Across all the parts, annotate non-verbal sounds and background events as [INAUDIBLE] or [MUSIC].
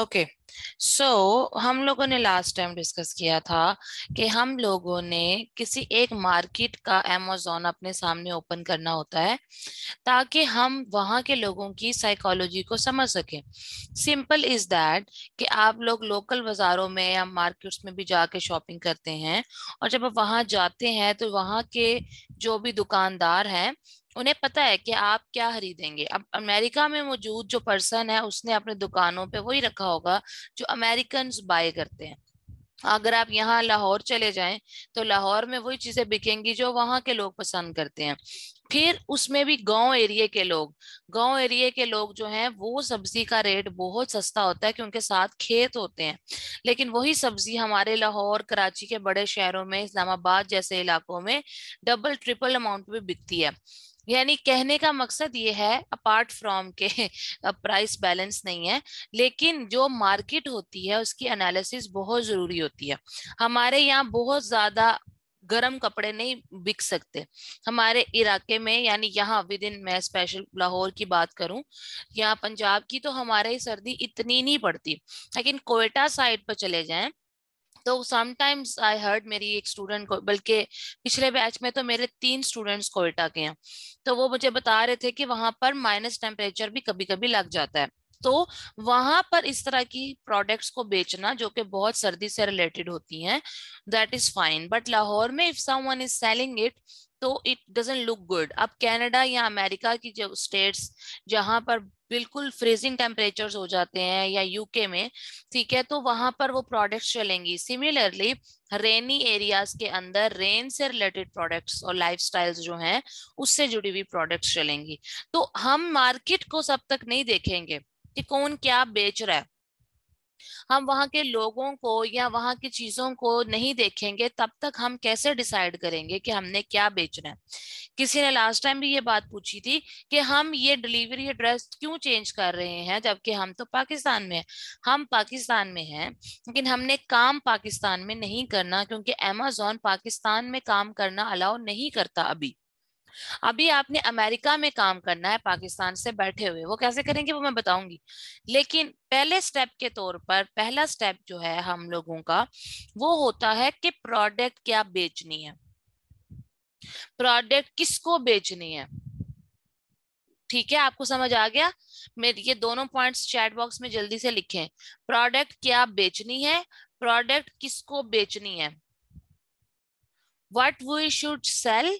Okay so so, हम लोगों ने लास्ट टाइम डिस्कस किया था कि हम लोगों ने किसी एक मार्केट का एमेजोन अपने सामने ओपन करना होता है ताकि हम वहां के लोगों की साइकोलॉजी को समझ सकें सिंपल इज दैट कि आप लोग लोकल बाज़ारों में या मार्केट्स में भी जाके शॉपिंग करते हैं और जब आप वहां जाते हैं तो वहां के जो भी दुकानदार हैं उन्हें पता है कि आप क्या खरीदेंगे अब अमेरिका में मौजूद जो पर्सन है उसने अपने दुकानों पे वही रखा होगा जो अमेरिकन बाय करते हैं अगर आप यहाँ लाहौर चले जाएं तो लाहौर में वही चीजें बिकेंगी जो वहां के लोग पसंद करते हैं फिर उसमें भी गांव एरिया के लोग गांव एरिया के लोग जो हैं वो सब्जी का रेट बहुत सस्ता होता है कि उनके साथ खेत होते हैं लेकिन वही सब्जी हमारे लाहौर कराची के बड़े शहरों में इस्लामाबाद जैसे इलाकों में डबल ट्रिपल अमाउंट में बिकती है यानी कहने का मकसद ये है अपार्ट फ्रॉम के प्राइस बैलेंस नहीं है लेकिन जो मार्केट होती है उसकी एनालिसिस बहुत जरूरी होती है हमारे यहाँ बहुत ज्यादा गर्म कपड़े नहीं बिक सकते हमारे इलाके में यानी यहाँ विद इन मैं स्पेशल लाहौर की बात करूँ यहाँ पंजाब की तो हमारे सर्दी इतनी नहीं पड़ती लेकिन कोयटा साइड पर चले जाएं तो समटाइम्स आई हर्ड मेरी एक स्टूडेंट को बल्कि पिछले बैच में तो मेरे तीन स्टूडेंट्स कोयटा के हैं तो वो मुझे बता रहे थे कि वहां पर माइनस टेम्परेचर भी कभी कभी लग जाता है तो वहां पर इस तरह की प्रोडक्ट्स को बेचना जो कि बहुत सर्दी से रिलेटेड होती हैं that is fine but Lahore में if someone is selling it तो इट डजेंट लुक गुड अब कनाडा या अमेरिका की जो स्टेट्स जहां पर बिल्कुल फ्रीजिंग टेम्परेचर हो जाते हैं या यूके में ठीक है तो वहां पर वो प्रोडक्ट्स चलेंगी सिमिलरली रेनी एरियाज के अंदर रेन से रिलेटेड प्रोडक्ट्स और लाइफस्टाइल्स जो हैं उससे जुड़ी हुई प्रोडक्ट्स चलेंगी तो हम मार्केट को सब तक नहीं देखेंगे कि कौन क्या बेच रहा है हम वहाँ के लोगों को या वहाँ की चीज़ों को नहीं देखेंगे तब तक हम कैसे डिसाइड करेंगे कि हमने क्या बेचना है किसी ने लास्ट टाइम भी ये बात पूछी थी कि हम ये डिलीवरी एड्रेस क्यों चेंज कर रहे हैं जबकि हम तो पाकिस्तान में हैं हम पाकिस्तान में हैं लेकिन हमने काम पाकिस्तान में नहीं करना क्योंकि अमेजोन पाकिस्तान में काम करना अलाउ नहीं करता अभी अभी आपने अमेरिका में काम करना है पाकिस्तान से बैठे हुए वो कैसे करेंगे वो मैं बताऊंगी लेकिन पहले स्टेप के तौर पर पहला स्टेप जो है हम लोगों का वो होता है कि प्रोडक्ट क्या बेचनी है प्रोडक्ट किसको बेचनी है ठीक है आपको समझ आ गया मेरे ये दोनों पॉइंट्स चैट बॉक्स में जल्दी से लिखें प्रोडक्ट क्या बेचनी है प्रोडक्ट किसको बेचनी है what we should sell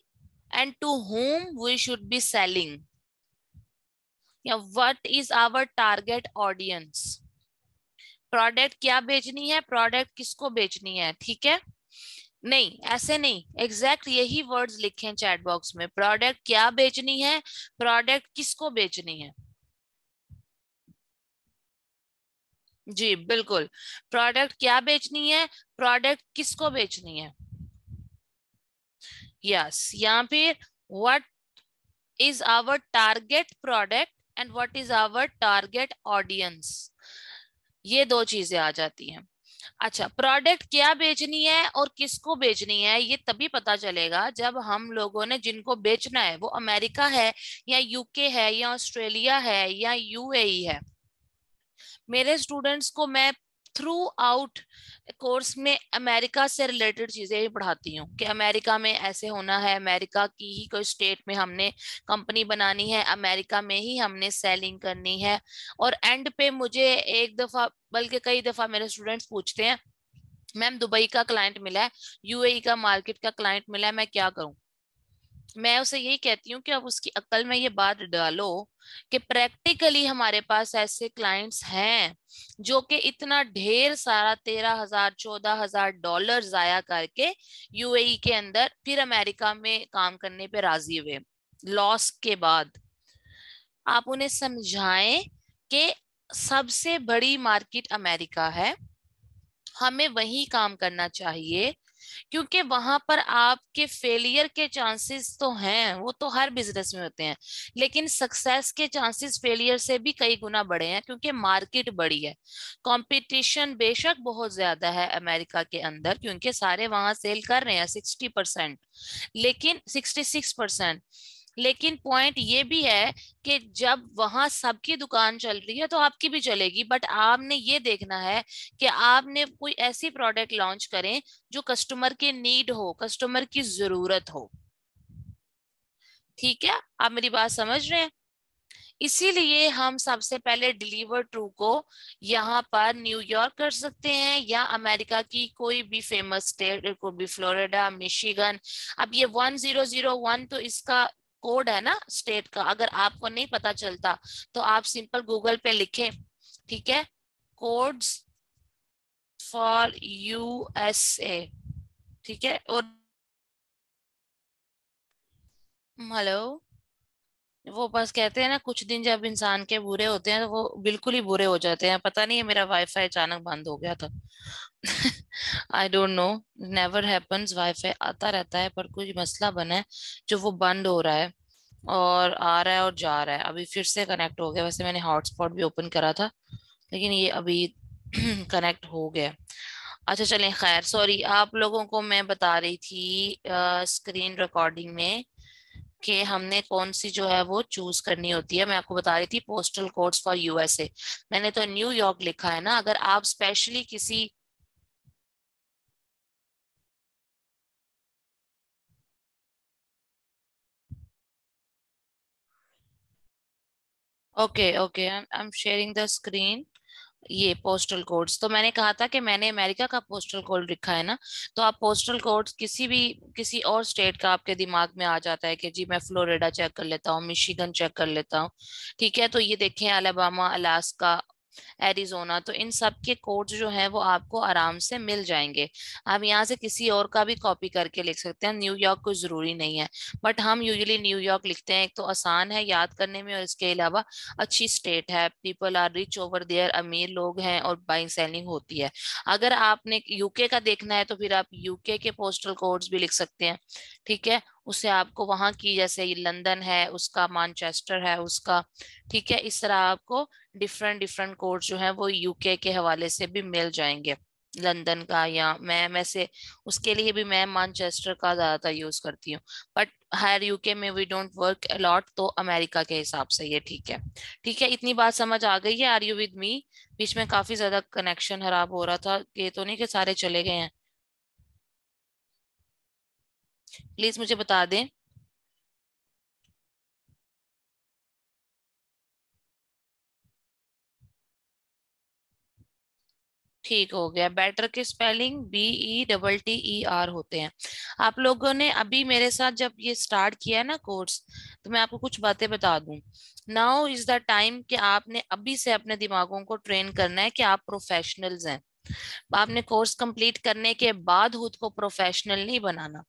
and to whom we should be selling. yeah what is our target audience product क्या बेचनी है प्रोडक्ट किसको बेचनी है ठीक है नहीं ऐसे नहीं एग्जैक्ट यही वर्ड्स लिखे हैं चैट बॉक्स में प्रोडक्ट क्या बेचनी है प्रोडक्ट किसको बेचनी है जी बिल्कुल प्रोडक्ट क्या बेचनी है प्रोडक्ट किसको बेचनी है यस यहाँ पे what is our target product and what is our target audience ये दो चीजें आ जाती हैं अच्छा प्रोडक्ट क्या बेचनी है और किसको बेचनी है ये तभी पता चलेगा जब हम लोगों ने जिनको बेचना है वो अमेरिका है या यूके है या ऑस्ट्रेलिया है या यूएई e है मेरे स्टूडेंट्स को मैं थ्रू आउट कोर्स में अमेरिका से रिलेटेड चीज़ें भी पढ़ाती हूँ कि अमेरिका में ऐसे होना है अमेरिका की ही कोई स्टेट में हमने कंपनी बनानी है अमेरिका में ही हमने सेलिंग करनी है और एंड पे मुझे एक दफ़ा बल्कि कई दफ़ा मेरे स्टूडेंट्स पूछते हैं मैम दुबई का क्लाइंट मिला है यूएई e का मार्केट का क्लाइंट मिला है मैं क्या करूँ मैं उसे यही कहती हूँ कि अब उसकी अकल में ये बात डालो कि प्रैक्टिकली हमारे पास ऐसे क्लाइंट्स हैं जो कि इतना ढेर सारा तेरह हजार चौदह हजार डॉलर जाया करके यूएई e के अंदर फिर अमेरिका में काम करने पे राजी हुए लॉस के बाद आप उन्हें समझाएं कि सबसे बड़ी मार्केट अमेरिका है हमें वही काम करना चाहिए क्योंकि वहां पर आपके फेलियर के चांसेस तो हैं वो तो हर बिजनेस में होते हैं लेकिन सक्सेस के चांसेस फेलियर से भी कई गुना बड़े हैं क्योंकि मार्केट बड़ी है कंपटीशन बेशक बहुत ज्यादा है अमेरिका के अंदर क्योंकि सारे वहां सेल कर रहे हैं सिक्सटी परसेंट लेकिन सिक्सटी सिक्स परसेंट लेकिन पॉइंट ये भी है कि जब वहां सबकी दुकान चल रही है तो आपकी भी चलेगी बट आपने ये देखना है कि आपने कोई ऐसी प्रोडक्ट लॉन्च करें जो कस्टमर के नीड हो कस्टमर की जरूरत हो ठीक है आप मेरी बात समझ रहे हैं इसीलिए हम सबसे पहले डिलीवर ट्रू को यहाँ पर न्यूयॉर्क कर सकते हैं या अमेरिका की कोई भी फेमस स्टेट को भी फ्लोरिडा मिशिगन अब ये 1001 तो इसका कोड है ना स्टेट का अगर आपको नहीं पता चलता तो आप सिंपल गूगल पे लिखें ठीक है कोड्स फॉर यूएसए ठीक है और हेलो वो बस कहते हैं ना कुछ दिन जब इंसान के बुरे होते हैं तो वो बिल्कुल ही बुरे हो जाते हैं पता नहीं है मेरा वाईफाई अचानक बंद हो गया था I don't know never happens wifi आता रहता है पर कुछ मसला बना है जो वो बंद हो रहा है और आ रहा है और जा रहा है अभी फिर से कनेक्ट हो गया वैसे मैंने हॉटस्पॉट भी ओपन करा था लेकिन ये अभी कनेक्ट [CLEARS THROAT] हो गया अच्छा चलें खैर सॉरी आप लोगों को मैं बता रही थी आ, स्क्रीन रिकॉर्डिंग में कि हमने कौन सी जो है वो चूज करनी होती है मैं आपको बता रही थी पोस्टल कोड्स फॉर यूएसए मैंने तो न्यूयॉर्क लिखा है ना अगर आप स्पेशली किसी okay okay I am sharing the screen ये पोस्टल कोड्स तो मैंने कहा था कि मैंने अमेरिका का पोस्टल कोड लिखा है ना तो आप पोस्टल कोड किसी भी किसी और स्टेट का आपके दिमाग में आ जाता है कि जी मैं फ्लोरिडा चेक कर लेता हूँ मिशिगन चेक कर लेता हूँ ठीक है तो ये देखें अलाबामा अलास्का एरिजोना तो इन सब के कोड्स जो हैं वो आपको आराम से मिल जाएंगे आप यहाँ से किसी और का भी कॉपी करके लिख सकते हैं न्यूयॉर्क कोई ज़रूरी नहीं है बट हम यूजली न्यूयॉर्क लिखते हैं एक तो आसान है याद करने में और इसके अलावा अच्छी स्टेट है people are rich over there अमीर लोग हैं और बाइंग सेलिंग होती है अगर आपने यूके का देखना है तो फिर आप यूके के पोस्टल कोड्स भी लिख सकते हैं ठीक है उसे आपको वहां की जैसे लंदन है उसका मानचेस्टर है उसका ठीक है इस तरह आपको डिफरेंट डिफरेंट कोर्स जो है वो यूके के हवाले से भी मिल जाएंगे लंदन का या मैं वैसे उसके लिए भी मैं मानचेस्टर का ज़्यादातर यूज़ करती हूँ बट हायर यूके में वी डोंट वर्क अलॉट तो अमेरिका के हिसाब से ये ठीक है ठीक है इतनी बात समझ आ गई है आर यू विद मी बीच में काफ़ी ज़्यादा कनेक्शन खराब हो रहा था ये तो नहीं कि सारे चले गए हैं प्लीज मुझे बता दें ठीक हो गया बैटर के spelling B E double T E R होते हैं आप लोगों ने अभी मेरे साथ जब ये स्टार्ट किया है ना कोर्स तो मैं आपको कुछ बातें बता दूं नाउ इज द टाइम कि आपने अभी से अपने दिमागों को ट्रेन करना है कि आप प्रोफेशनल्स हैं आपने कोर्स कंप्लीट करने के बाद खुद को प्रोफेशनल नहीं बनाना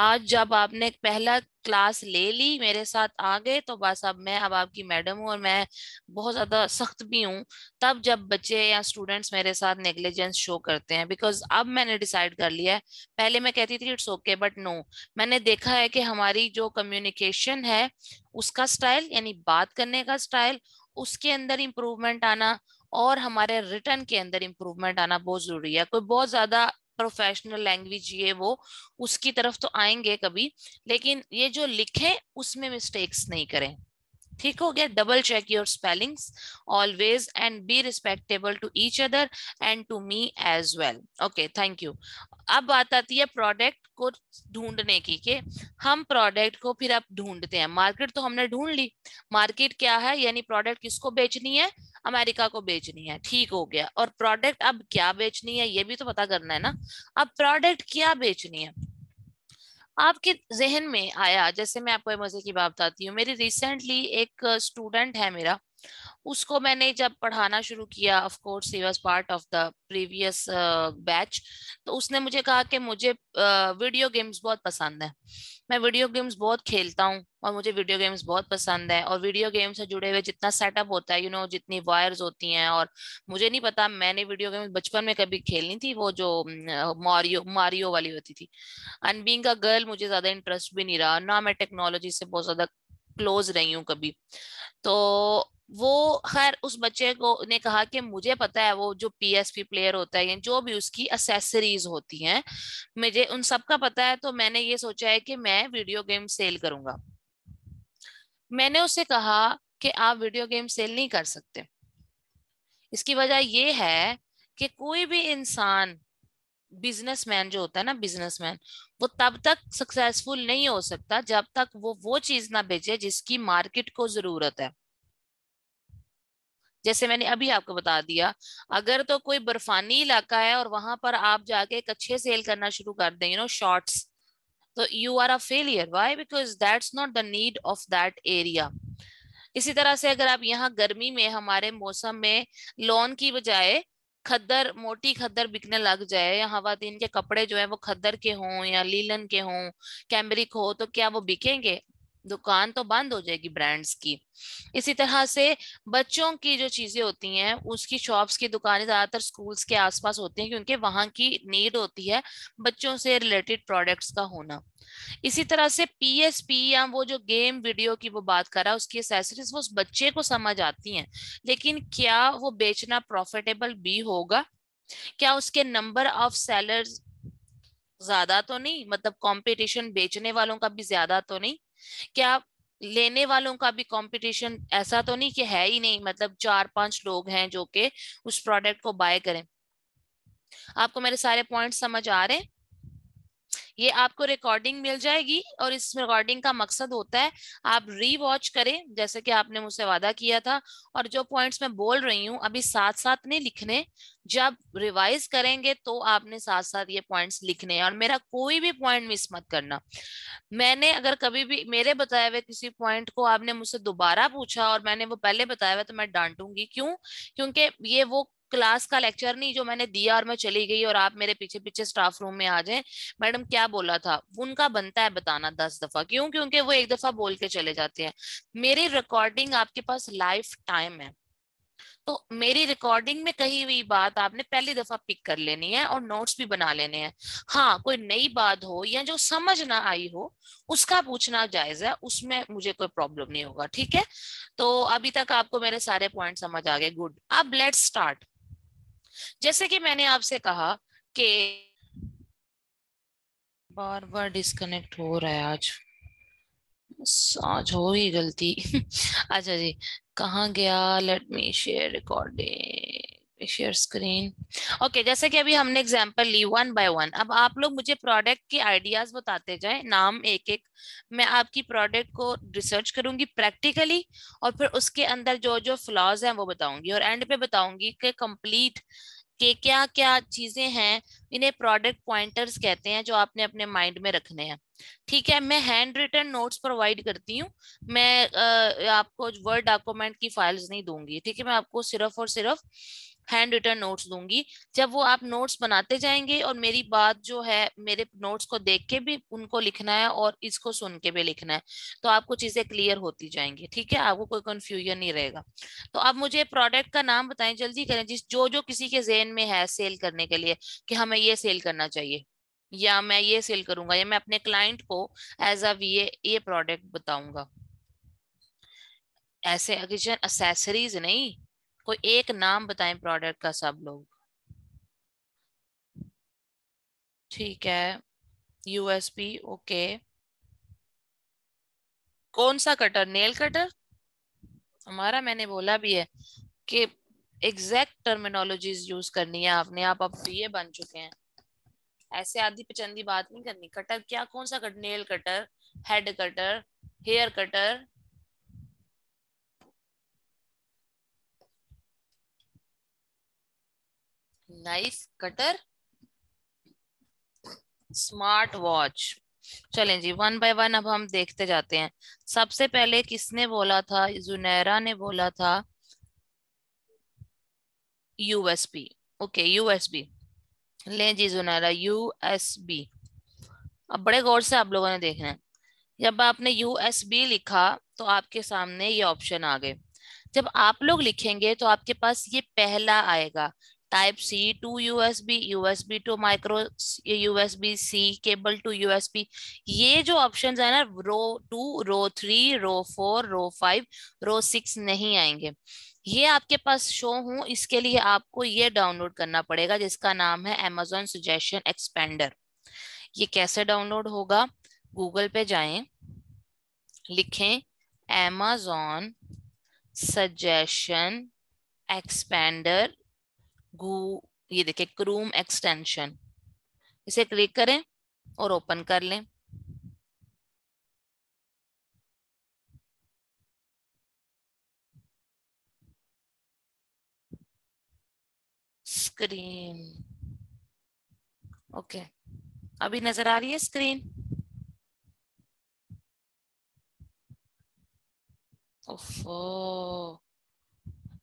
आज जब आपने पहला क्लास ले ली मेरे साथ आ गए तो बस अब मैं अब आपकी मैडम हूँ और मैं बहुत ज़्यादा सख्त भी हूँ तब जब बच्चे या स्टूडेंट्स मेरे साथ नेग्लिजेंस शो करते हैं बिकॉज अब मैंने डिसाइड कर लिया है पहले मैं कहती थी इट्स ओके बट नो मैंने देखा है कि हमारी जो कम्युनिकेशन है उसका स्टाइल यानी बात करने का स्टाइल उसके अंदर इम्प्रूवमेंट आना और हमारे रिटर्न के अंदर इम्प्रूवमेंट आना बहुत जरूरी है कोई बहुत ज्यादा प्रोफेशनल लैंग्वेज ये वो उसकी तरफ तो आएंगे कभी लेकिन ये जो लिखे उसमें मिस्टेक्स नहीं करें ठीक हो गया double check your spellings always and be respectable to each other and to me as well okay thank you अब बात आती है प्रोडक्ट को ढूंढने की के हम प्रोडक्ट को फिर अब ढूंढते हैं मार्केट तो हमने ढूंढ ली मार्केट क्या है यानी प्रोडक्ट किसको बेचनी है अमेरिका को बेचनी है ठीक हो गया और प्रोडक्ट अब क्या बेचनी है ये भी तो पता करना है ना अब प्रोडक्ट क्या बेचनी है आपके जहन में आया जैसे मैं आपको मजे की बात बताती हूँ मेरी रिसेंटली एक स्टूडेंट है मेरा उसको मैंने जब पढ़ाना शुरू किया ऑफ कोर्स ही was part of the previous batch तो उसने मुझे कहा कि मुझे वीडियो गेम्स बहुत पसंद है मैं वीडियो गेम्स बहुत खेलता हूँ और मुझे वीडियो गेम्स बहुत पसंद है और वीडियो गेम्स से जुड़े हुए जितना सेटअप होता है यू you नो know, जितनी वायर्स होती हैं और मुझे नहीं पता मैंने वीडियो गेम्स बचपन में कभी खेलनी थी वो जो मारियो मारियो वाली होती थी एंड बींग अ गर्ल मुझे ज़्यादा इंटरेस्ट भी नहीं रहा ना मैं टेक्नोलॉजी से बहुत ज़्यादा क्लोज रही हूँ कभी तो वो खैर उस बच्चे को ने कहा कि मुझे पता है वो जो पीएसपी प्लेयर होता है जो भी उसकी असेसरीज होती हैं मुझे उन सब का पता है तो मैंने ये सोचा है कि मैं वीडियो गेम सेल करूंगा मैंने उससे कहा कि आप वीडियो गेम सेल नहीं कर सकते इसकी वजह यह है कि कोई भी इंसान बिजनेसमैन जो होता है ना बिजनेसमैन वो तब तक सक्सेसफुल नहीं हो सकता जब तक वो वो चीज ना बेचे जिसकी मार्केट को जरूरत है जैसे मैंने अभी आपको बता दिया अगर तो कोई बर्फानी इलाका है और वहां पर आप जाके एक अच्छे सेल करना शुरू कर दें यू नो शॉर्ट्स तो you are a failure why because that's not the need of that area इसी तरह से अगर आप यहाँ गर्मी में हमारे मौसम में लोन की बजाय खद्दर मोटी खद्दर बिकने लग जाए या खातन के कपड़े जो है वो खद्दर के हों या लीलन के हों कैम्बरिक हो तो क्या वो बिकेंगे दुकान तो बंद हो जाएगी ब्रांड्स की इसी तरह से बच्चों की जो चीजें होती हैं उसकी शॉप्स की दुकानें ज्यादातर स्कूल्स के आसपास होती हैं क्योंकि वहां की नीड होती है बच्चों से रिलेटेड प्रोडक्ट्स का होना इसी तरह से पीएसपी या वो जो गेम वीडियो की वो बात कर रहा है उसकी एसेसरीज वो उस बच्चे को समझ आती है लेकिन क्या वो बेचना प्रॉफिटेबल भी होगा क्या उसके नंबर ऑफ सेलर ज्यादा तो नहीं मतलब कंपटीशन बेचने वालों का भी ज्यादा तो नहीं क्या लेने वालों का भी कंपटीशन ऐसा तो नहीं कि है ही नहीं मतलब चार पांच लोग हैं जो कि उस प्रोडक्ट को बाय करें आपको मेरे सारे पॉइंट समझ आ रहे हैं ये आपको रिकॉर्डिंग मिल जाएगी और इस रिकॉर्डिंग का मकसद होता है आप री वॉच करें जैसे कि आपने मुझसे वादा किया था और जो पॉइंट्स मैं बोल रही हूँ अभी साथ साथ नहीं लिखने जब रिवाइज करेंगे तो आपने साथ साथ ये पॉइंट्स लिखने हैं और मेरा कोई भी पॉइंट मिस मत करना मैंने अगर कभी भी मेरे बताए हुए किसी पॉइंट को आपने मुझसे दोबारा पूछा और मैंने वो पहले बताया हुआ तो मैं डांटूंगी क्यों क्योंकि ये वो क्लास का लेक्चर नहीं जो मैंने दिया और मैं चली गई और आप मेरे पीछे पीछे स्टाफ रूम में आ जाए मैडम क्या बोला था उनका बनता है बताना दस दफा क्यों क्योंकि वो एक दफा बोल के चले जाते हैं मेरी रिकॉर्डिंग आपके पास लाइफ टाइम है तो मेरी रिकॉर्डिंग में कही हुई बात आपने पहली दफा पिक कर लेनी है और नोट्स भी बना लेने हैं हाँ कोई नई बात हो या जो समझ ना आई हो उसका पूछना जायज है उसमें मुझे कोई प्रॉब्लम नहीं होगा ठीक है तो अभी तक आपको मेरे सारे पॉइंट समझ आ गए गुड अब लेट्स स्टार्ट जैसे कि मैंने आपसे कहा कि बार बार डिस्कनेक्ट हो रहा है आज आज हो ही गलती [LAUGHS] अच्छा जी कहा गया let me share recording share screen okay जैसे कि अभी हमने एग्जांपल ली वन बाय वन अब आप लोग मुझे प्रोडक्ट के आइडियाज बताते जाएं नाम एक एक मैं आपकी प्रोडक्ट को रिसर्च करूंगी प्रैक्टिकली और फिर उसके अंदर जो जो फ्लॉज हैं वो बताऊंगी और एंड पे बताऊंगी कि कंप्लीट के क्या क्या चीजें हैं इन्हें प्रोडक्ट पॉइंटर्स कहते हैं जो आपने अपने माइंड में रखने हैं ठीक है मैं हैंड रिटन नोट्स प्रोवाइड करती हूँ मैं आ, आपको वर्ड डॉक्यूमेंट की फाइल्स नहीं दूंगी ठीक है मैं आपको सिर्फ और सिर्फ हैंड रिटर्न नोट्स दूंगी जब वो आप नोट्स बनाते जाएंगे और मेरी बात जो है मेरे नोट्स को देख के भी उनको लिखना है और इसको सुन के भी लिखना है तो आपको चीजें क्लियर होती जाएंगी ठीक है आपको कोई कंफ्यूजन नहीं रहेगा तो आप मुझे प्रोडक्ट का नाम बताएं जल्दी करें जिस जो जो किसी के जेन में है सेल करने के लिए कि हमें ये सेल करना चाहिए या मैं ये सेल करूंगा या मैं अपने क्लाइंट को एज अ वी ये प्रोडक्ट बताऊंगा ऐसे असेसरीज नहीं कोई एक नाम बताएं प्रोडक्ट का सब लोग ठीक है यूएसपी ओके कौन सा कटर नेल कटर हमारा मैंने बोला भी है कि एग्जैक्ट टर्मिनोलॉजीज यूज करनी है आपने आप अब तो ये बन चुके हैं ऐसे आधी पचंदी बात नहीं करनी कटर क्या कौन सा cutter nail cutter head cutter hair cutter knife cutter smart watch चलें जी वन बाय वन अब हम देखते जाते हैं सबसे पहले किसने बोला था जुनेरा ने बोला था यूएसबी ओके यूएसबी ले जी जुनेरा यूएसबी अब बड़े गौर से आप लोगों ने देखना है जब आपने यूएसबी लिखा तो आपके सामने ये ऑप्शन आ गए जब आप लोग लिखेंगे तो आपके पास ये पहला आएगा type C to USB, USB to micro USB C cable to USB. ये जो options है ना row two, row three, row four, row five, row six नहीं आएंगे ये आपके पास शो हूँ इसके लिए आपको ये डाउनलोड करना पड़ेगा जिसका नाम है Amazon Suggestion Expander. ये कैसे डाउनलोड होगा गूगल पे जाएं लिखें Amazon Suggestion Expander गू ये देखिए क्रूम एक्सटेंशन इसे क्लिक करें और ओपन कर लें स्क्रीन ओके okay. अभी नजर आ रही है स्क्रीन ओफो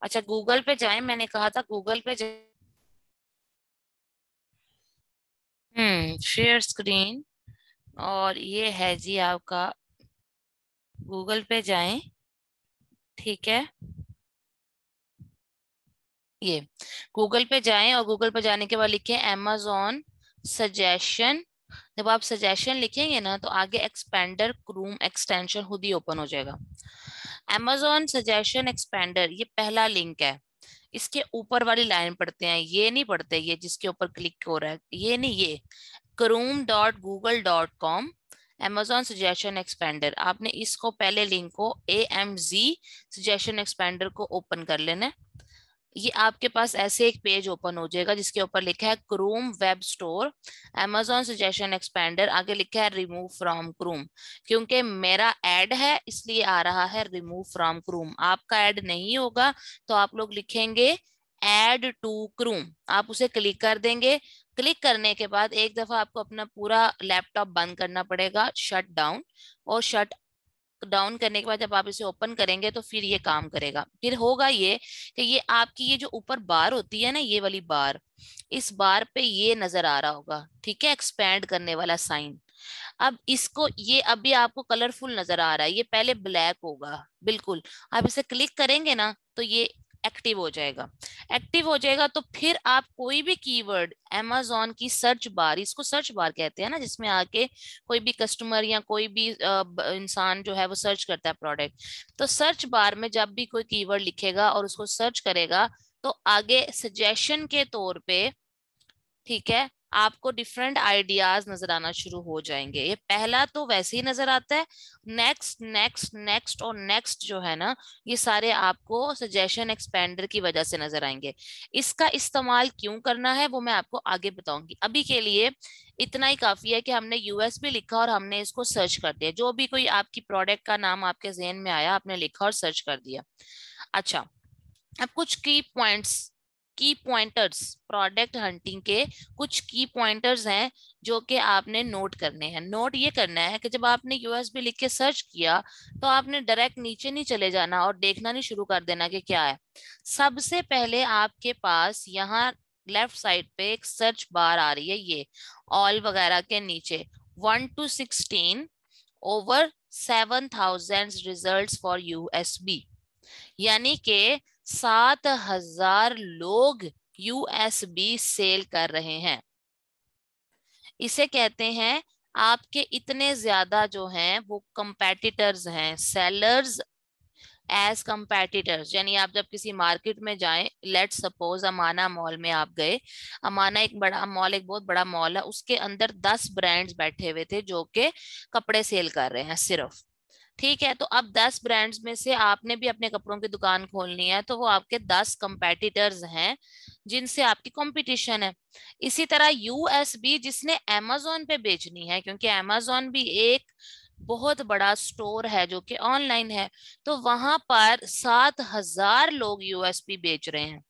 अच्छा गूगल पे जाए मैंने कहा था गूगल पे जाए हम्म शेयर स्क्रीन और ये है जी आपका गूगल पे जाए ठीक है ये गूगल पे जाए और गूगल पे जाने के बाद लिखे एमेजोन सजेशन जब आप सजेशन लिखेंगे ना तो आगे एक्सपेंडर क्रूम एक्सटेंशन खुद ही ओपन हो जाएगा amazon suggestion expander ये पहला लिंक है इसके ऊपर वाली लाइन पढ़ते हैं ये नहीं पढ़ते ये जिसके ऊपर क्लिक हो रहा है ये नहीं ये Chrome dot Google dot com Amazon suggestion expander आपने इसको पहले लिंक को A M G suggestion expander को ओपन कर लेना है ये आपके पास ऐसे एक पेज ओपन हो जाएगा जिसके ऊपर लिखा है Chrome web store Amazon suggestion expander आगे लिखा है रिमूव फ्रॉम क्रोम क्योंकि मेरा एड है इसलिए आ रहा है रिमूव फ्रॉम क्रोम आपका एड नहीं होगा तो आप लोग लिखेंगे एड टू क्रूम आप उसे क्लिक कर देंगे क्लिक करने के बाद एक दफा आपको अपना पूरा लैपटॉप बंद करना पड़ेगा शट डाउन और शट डाउन करने के बाद जब आप इसे ओपन करेंगे तो फिर ये काम करेगा फिर होगा ये कि ये आपकी ये जो ऊपर बार होती है ना ये वाली बार इस बार पे ये नजर आ रहा होगा ठीक है एक्सपैंड करने वाला साइन अब इसको ये अभी आपको कलरफुल नजर आ रहा है ये पहले ब्लैक होगा बिल्कुल आप इसे क्लिक करेंगे ना तो ये एक्टिव हो जाएगा एक्टिव हो जाएगा तो फिर आप कोई भी कीवर्ड एमेजोन की सर्च बार इसको सर्च बार कहते हैं ना जिसमें आके कोई भी कस्टमर या कोई भी इंसान जो है वो सर्च करता है प्रोडक्ट तो सर्च बार में जब भी कोई कीवर्ड लिखेगा और उसको सर्च करेगा तो आगे सजेशन के तौर पे ठीक है आपको डिफरेंट आइडियाज नजर आना शुरू हो जाएंगे ये पहला तो वैसे ही नजर आता है नेक्स्ट नेक्स्ट नेक्स्ट और नेक्स्ट जो है ना ये सारे आपको सजेशन एक्सपेंडर की वजह से नजर आएंगे इसका इस्तेमाल क्यों करना है वो मैं आपको आगे बताऊंगी अभी के लिए इतना ही काफी है कि हमने यूएस भी लिखा और हमने इसको सर्च कर दिया जो भी कोई आपकी प्रोडक्ट का नाम आपके जहन में आया आपने लिखा और सर्च कर दिया अच्छा अब कुछ की पॉइंट्स की पॉइंटर्स प्रोडक्ट हंटिंग के कुछ की पॉइंटर्स हैं जो कि आपने नोट करने हैं नोट ये करना है कि जब आपने यूएसबी लिख के सर्च किया तो आपने डायरेक्ट नीचे नहीं चले जाना और देखना नहीं शुरू कर देना कि क्या है सबसे पहले आपके पास यहाँ लेफ्ट साइड पे एक सर्च बार आ रही है ये ऑल वगैरह के नीचे one two sixteen over seven thousand result for USB यानी के सात हजार लोग यूएसबी सेल कर रहे हैं इसे कहते हैं आपके इतने ज्यादा जो हैं वो कंपेटिटर्स हैं सेलर्स एज कंपेटिटर्स यानी आप जब किसी मार्केट में जाएं लेट सपोज अमाना मॉल में आप गए अमाना एक बड़ा मॉल एक बहुत बड़ा मॉल है उसके अंदर दस ब्रांड्स बैठे हुए थे जो के कपड़े सेल कर रहे हैं सिर्फ ठीक है तो अब दस ब्रांड्स में से आपने भी अपने कपड़ों की दुकान खोलनी है तो वो आपके दस कंपेटिटर्स हैं जिनसे आपकी कंपटीशन है इसी तरह यूएस भी जिसने अमेजोन पे बेचनी है क्योंकि अमेजोन भी एक बहुत बड़ा स्टोर है जो कि ऑनलाइन है तो वहां पर सात हजार लोग यूएसपी बेच रहे हैं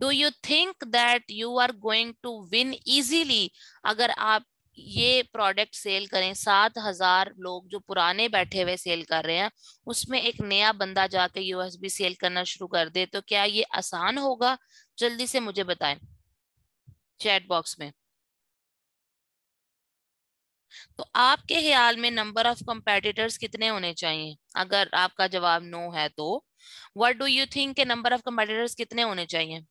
do you think that you are going to win easily अगर आप ये प्रोडक्ट सेल करें सात हजार लोग जो पुराने बैठे हुए सेल कर रहे हैं उसमें एक नया बंदा जाके यूएसबी सेल करना शुरू कर दे तो क्या ये आसान होगा जल्दी से मुझे बताएं चैट बॉक्स में तो आपके ख्याल में नंबर ऑफ कंपेटिटर्स कितने होने चाहिए अगर आपका जवाब नो है तो वट डू यू थिंक के नंबर ऑफ कंपेटिटर्स कितने होने चाहिए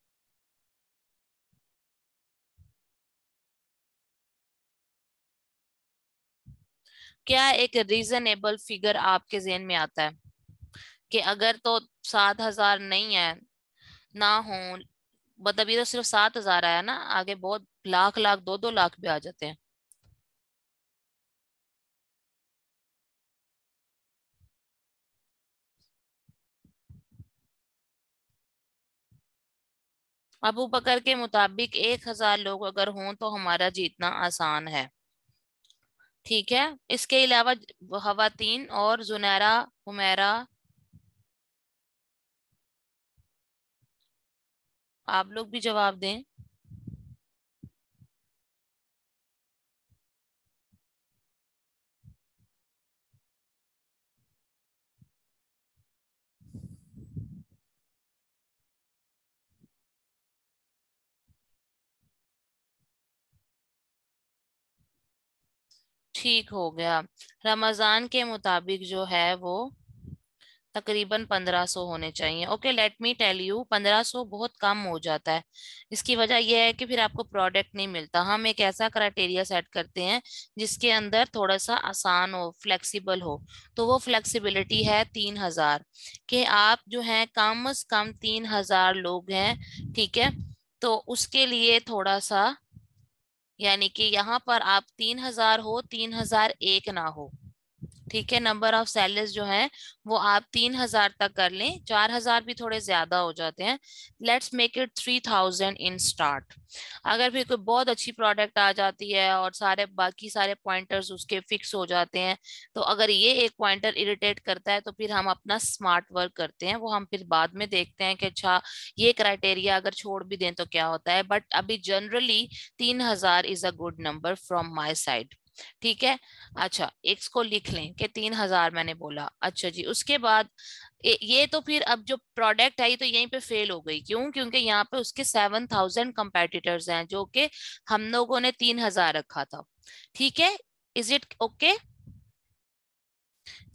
क्या एक रीजनेबल फिगर आपके जेन में आता है कि अगर तो सात हजार नहीं है ना हो मतलब ये तो सिर्फ सात हजार आया ना आगे बहुत लाख लाख दो दो लाख भी आ जाते हैं अबू बकर के मुताबिक एक हजार लोग अगर हों तो हमारा जीतना आसान है ठीक है इसके अलावा हवातीन और जुनैरा हुमैरा आप लोग भी जवाब दें ठीक हो गया रमज़ान के मुताबिक जो है वो तकरीबन पंद्रह सौ होने चाहिए okay let me tell you पंद्रह सौ बहुत कम हो जाता है इसकी वजह यह है कि फिर आपको प्रोडक्ट नहीं मिलता हम एक ऐसा क्राइटेरिया सेट करते हैं जिसके अंदर थोड़ा सा आसान हो फ्लेक्सिबल हो तो वो फ्लेक्सिबिलिटी है तीन हज़ार कि आप जो हैं कम अज़ कम तीन हज़ार लोग हैं ठीक है तो उसके लिए थोड़ा सा यानी कि यहाँ पर आप तीन हजार हो तीन हजार एक ना हो ठीक है नंबर ऑफ सेलर्स जो है वो आप तीन हजार तक कर लें चार हजार भी थोड़े ज्यादा हो जाते हैं let's make it three thousand in start अगर फिर कोई बहुत अच्छी प्रोडक्ट आ जाती है और सारे बाकी सारे पॉइंटर्स उसके फिक्स हो जाते हैं तो अगर ये एक पॉइंटर इरिटेट करता है तो फिर हम अपना स्मार्ट वर्क करते हैं वो हम फिर बाद में देखते हैं कि अच्छा ये क्राइटेरिया अगर छोड़ भी दें तो क्या होता है बट अभी जनरली तीन हजार is a good number from my side ठीक है अच्छा एक्स को लिख लें कि तीन हजार मैंने बोला अच्छा जी उसके बाद ये तो फिर अब जो प्रोडक्ट आई तो यहीं पे फेल हो गई क्यों क्योंकि यहाँ पे उसके सेवन थाउजेंड कंपेटिटर्स हैं जो कि हम लोगों ने तीन हजार रखा था ठीक है इज इट ओके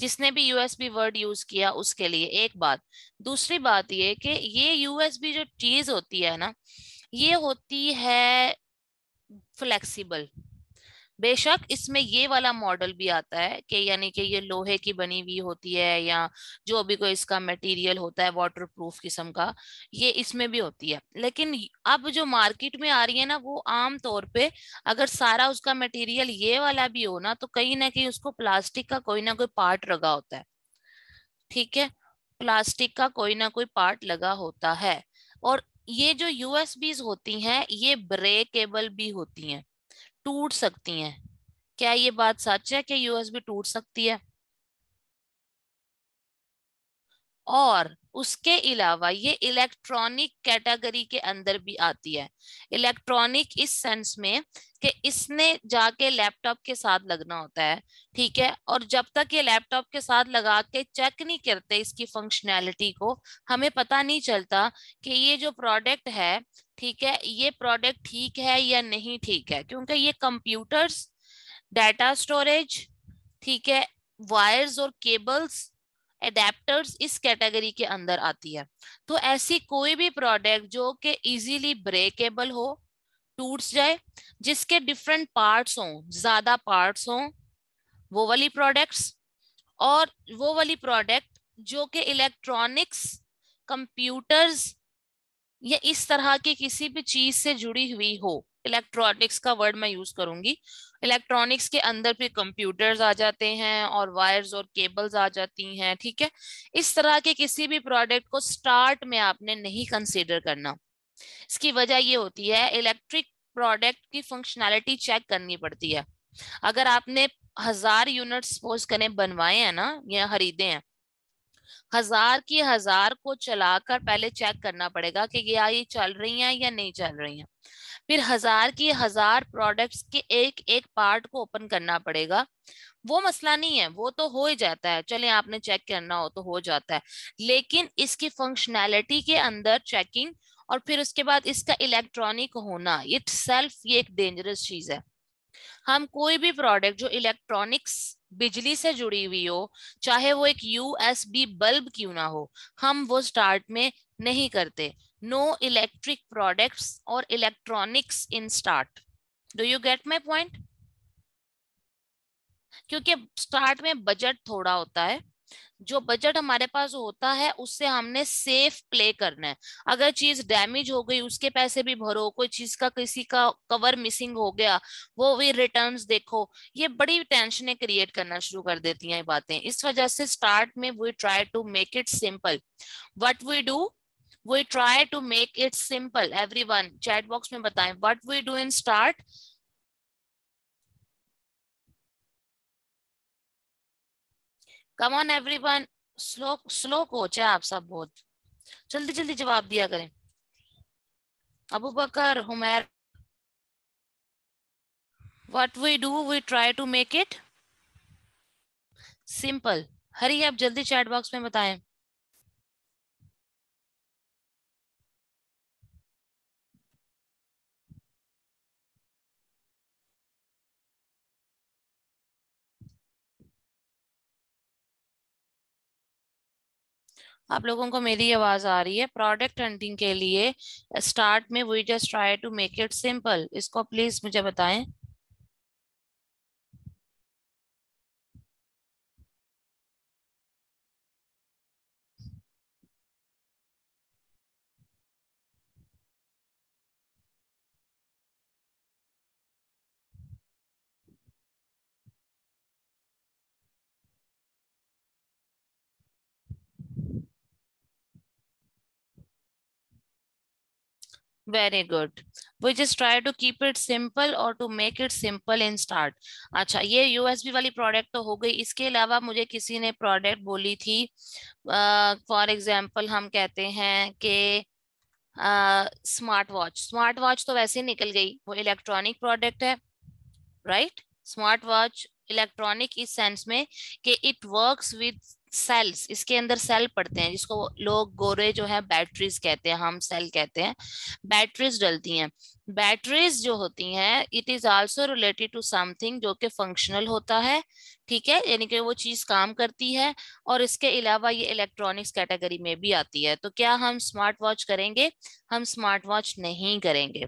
जिसने भी यूएसबी वर्ड यूज किया उसके लिए एक बात दूसरी बात ये कि ये यूएसबी जो चीज होती है ना ये होती है फ्लेक्सिबल बेशक इसमें ये वाला मॉडल भी आता है कि यानी कि ये लोहे की बनी हुई होती है या जो भी कोई इसका मटेरियल होता है वाटर प्रूफ किस्म का ये इसमें भी होती है लेकिन अब जो मार्केट में आ रही है ना वो आम तौर पे अगर सारा उसका मटेरियल ये वाला भी हो ना तो कहीं ना कहीं उसको प्लास्टिक का कोई ना कोई पार्ट लगा होता है ठीक है प्लास्टिक का कोई ना कोई पार्ट लगा होता है और ये जो यूएसबीज होती हैं ये ब्रेकेबल भी होती हैं टूट सकती हैं क्या ये बात सच है कि यूएस टूट सकती है और उसके अलावा ये इलेक्ट्रॉनिक कैटेगरी के अंदर भी आती है इलेक्ट्रॉनिक इस सेंस में कि इसने जाके लैपटॉप के साथ लगना होता है ठीक है और जब तक ये लैपटॉप के साथ लगा के चेक नहीं करते इसकी फंक्शनैलिटी को हमें पता नहीं चलता कि ये जो प्रोडक्ट है ठीक है ये प्रोडक्ट ठीक है या नहीं ठीक है क्योंकि ये कंप्यूटर्स डाटा स्टोरेज ठीक है वायर्स और केबल्स एडेप्टर्स इस कैटेगरी के अंदर आती है तो ऐसी कोई भी प्रोडक्ट जो कि इजीली ब्रेकेबल हो टूट जाए जिसके डिफरेंट पार्ट्स हों ज्यादा पार्ट्स हों वो वाली प्रोडक्ट्स और वो वाली प्रोडक्ट जो कि इलेक्ट्रॉनिक्स कंप्यूटर्स या इस तरह की किसी भी चीज से जुड़ी हुई हो इलेक्ट्रॉनिक्स का वर्ड मैं यूज करूंगी इलेक्ट्रॉनिक्स के अंदर फिर कंप्यूटर्स आ जाते हैं और वायर्स और केबल्स आ जाती हैं ठीक है इस तरह के किसी भी प्रोडक्ट को स्टार्ट में आपने नहीं कंसिडर करना इसकी वजह ये होती है इलेक्ट्रिक प्रोडक्ट की फंक्शनैलिटी चेक करनी पड़ती है अगर आपने हजार यूनिट सपोज करें बनवाए हैं ना या खरीदे हैं हजार की हजार को चलाकर पहले चेक करना पड़ेगा कि ये आई चल रही हैं या नहीं चल रही हैं फिर हजार की हजार प्रोडक्ट्स के एक एक पार्ट को ओपन करना पड़ेगा वो मसला नहीं है वो तो हो ही जाता है चले आपने चेक करना हो तो हो जाता है लेकिन इसकी फंक्शनैलिटी के अंदर चेकिंग और फिर उसके बाद इसका इलेक्ट्रॉनिक होना इट सेल्फ ये एक डेंजरस चीज है हम कोई भी प्रोडक्ट जो इलेक्ट्रॉनिक्स बिजली से जुड़ी हुई हो चाहे वो एक यूएसबी बल्ब क्यों ना हो हम वो स्टार्ट में नहीं करते no electric products or electronics in start do you get my point क्योंकि स्टार्ट में बजट थोड़ा होता है जो बजट हमारे पास होता है उससे हमने सेफ प्ले करना है अगर चीज डैमेज हो गई उसके पैसे भी भरो कोई चीज का किसी का कवर मिसिंग हो गया वो भी रिटर्न्स देखो ये बड़ी टेंशनें क्रिएट करना शुरू कर देती हैं बातें इस वजह से स्टार्ट में we try to make it simple what we do we try to make it simple everyone chat box में बताएं what we do in start come on everyone slow slow coach है आप सब बहुत जल्दी जल्दी जवाब दिया करें अबू बकर हुमैर what we do we try to make it simple hurry up jaldi chat box mein bataye आप लोगों को मेरी आवाज आ रही है प्रोडक्ट हंटिंग के लिए स्टार्ट में we just try to make it simple इसको प्लीज मुझे बताएं very good we just try to keep it simple और to make it simple in start अच्छा ये यूएसबी वाली प्रोडक्ट तो हो गई इसके अलावा मुझे किसी ने प्रोडक्ट बोली थी फॉर uh, एग्जाम्पल हम कहते हैं कि स्मार्ट वॉच स्मार्ट वॉच तो वैसे ही निकल गई वो इलेक्ट्रॉनिक प्रोडक्ट है राइट स्मार्ट वॉच इलेक्ट्रॉनिक इस सेंस में कि इट वर्क्स विद सेल्स इसके अंदर सेल पड़ते हैं जिसको लोग गोरे जो है बैटरीज कहते हैं हम सेल कहते हैं बैटरीज डलती हैं बैटरीज जो होती हैं it is also related to something जो कि फंक्शनल होता है ठीक है यानी कि वो चीज़ काम करती है और इसके अलावा ये इलेक्ट्रॉनिक्स कैटेगरी में भी आती है तो क्या हम स्मार्ट वॉच करेंगे हम स्मार्ट वॉच नहीं करेंगे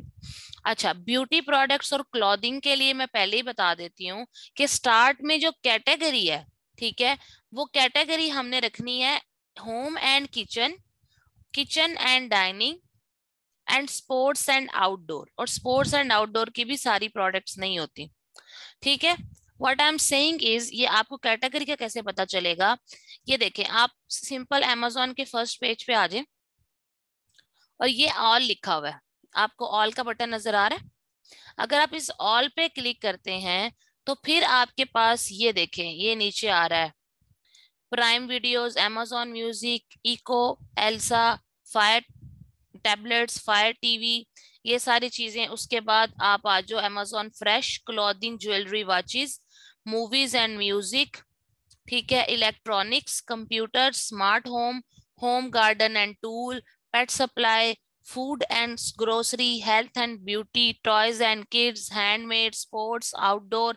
अच्छा ब्यूटी प्रोडक्ट्स और क्लॉदिंग के लिए मैं पहले ही बता देती हूँ कि स्टार्ट में जो कैटेगरी है ठीक है वो कैटेगरी हमने रखनी है home and kitchen kitchen and dining and sports and outdoor और स्पोर्ट्स एंड आउटडोर की भी सारी प्रोडक्ट्स नहीं होती ठीक है what I am saying is ये आपको कैटेगरी का कैसे पता चलेगा ये देखें आप सिंपल एमेजोन के फर्स्ट पेज पे आ जाए और ये ऑल लिखा हुआ है आपको ऑल का बटन नजर आ रहा है अगर आप इस ऑल पे क्लिक करते हैं तो फिर आपके पास ये देखें ये नीचे आ रहा है Prime Videos, Amazon Music, Eco, Elsa, Fire tablets fire TV ये सारी चीज़ें उसके बाद आप आ जाओ Amazon fresh clothing jewellery watches movies and music ठीक है electronics computer smart home home garden and tool pet supply food and grocery, health and beauty, toys and kids, handmade, sports, outdoor,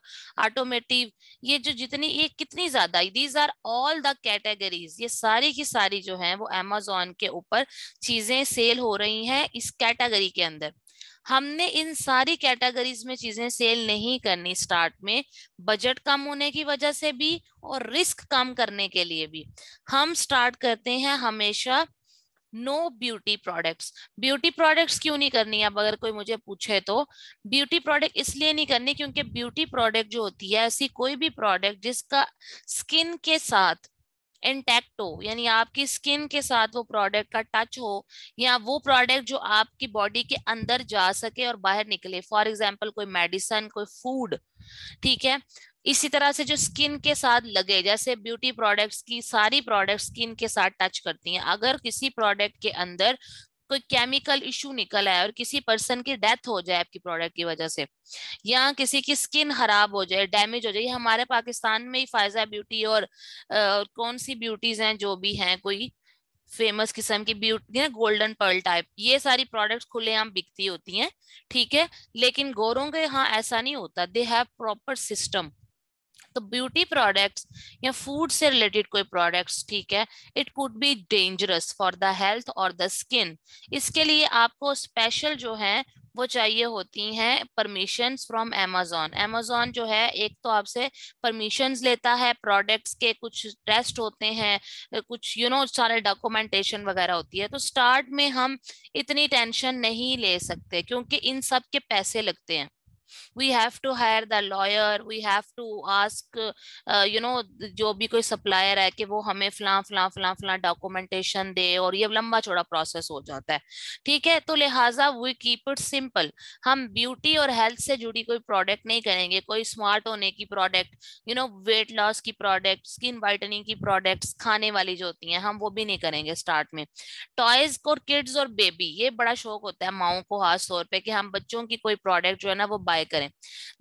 automotive, ये जो जितनी ये कितनी ज्यादा these are all the categories ये सारी की सारी जो है वो एमेजोन के ऊपर चीजें सेल हो रही हैं इस कैटेगरी के अंदर हमने इन सारी कैटेगरीज में चीजें सेल नहीं करनी स्टार्ट में बजट कम होने की वजह से भी और रिस्क कम करने के लिए भी हम स्टार्ट करते हैं हमेशा no beauty products beauty products क्यों नहीं करनी अब अगर कोई मुझे पूछे तो ब्यूटी प्रोडक्ट इसलिए नहीं करनी क्योंकि ब्यूटी प्रोडक्ट जो होती है ऐसी कोई भी प्रोडक्ट जिसका स्किन के साथ इंटैक्ट हो यानी आपकी स्किन के साथ वो प्रोडक्ट का टच हो या वो प्रोडक्ट जो आपकी बॉडी के अंदर जा सके और बाहर निकले फॉर एग्जाम्पल कोई मेडिसन कोई फूड ठीक है इसी तरह से जो स्किन के साथ लगे जैसे ब्यूटी प्रोडक्ट्स की सारी प्रोडक्ट स्किन के साथ टच करती हैं अगर किसी प्रोडक्ट के अंदर कोई केमिकल इश्यू निकल आए और किसी पर्सन की डेथ हो जाए आपकी प्रोडक्ट की वजह से या किसी की स्किन खराब हो जाए डैमेज हो जाए हमारे पाकिस्तान में ही फायजा ब्यूटी और, और कौन सी ब्यूटीज हैं जो भी हैं कोई फेमस किस्म की ब्यूटी है गोल्डन पर्ल टाइप ये सारी प्रोडक्ट्स आम बिकती होती हैं ठीक है लेकिन गोरों के यहाँ ऐसा नहीं होता दे हैव प्रॉपर सिस्टम तो ब्यूटी प्रोडक्ट्स या फूड से रिलेटेड कोई प्रोडक्ट्स ठीक है it could be dangerous for the health और द स्किन इसके लिए आपको स्पेशल जो है वो चाहिए होती हैं परमिशन फ्रॉम एमेजोन एमेजोन जो है एक तो आपसे परमिशन लेता है प्रोडक्ट्स के कुछ टेस्ट होते हैं कुछ यू you नो know, सारे डॉक्यूमेंटेशन वगैरह होती है तो स्टार्ट में हम इतनी टेंशन नहीं ले सकते क्योंकि इन सब के पैसे लगते हैं we have to hire the lawyer we have to ask uh, you know जो भी कोई सप्लायर है कि वो हमें फला फला फला फला डॉक्यूमेंटेशन दे और ये लंबा चौड़ा प्रोसेस हो जाता है ठीक है तो लिहाजा वी कीप इट सिंपल हम ब्यूटी और हेल्थ से जुड़ी कोई प्रोडक्ट नहीं करेंगे कोई स्मार्ट होने की product you know weight loss की प्रोडक्ट स्किन वाइटनिंग की प्रोडक्ट्स खाने वाली जो होती हैं हम वो भी नहीं करेंगे स्टार्ट में टॉयज और किड्स और बेबी ये बड़ा शौक होता है माओ को खास तौर पे कि हम बच्चों की कोई प्रोडक्ट जो है ना वो बाय बाय करें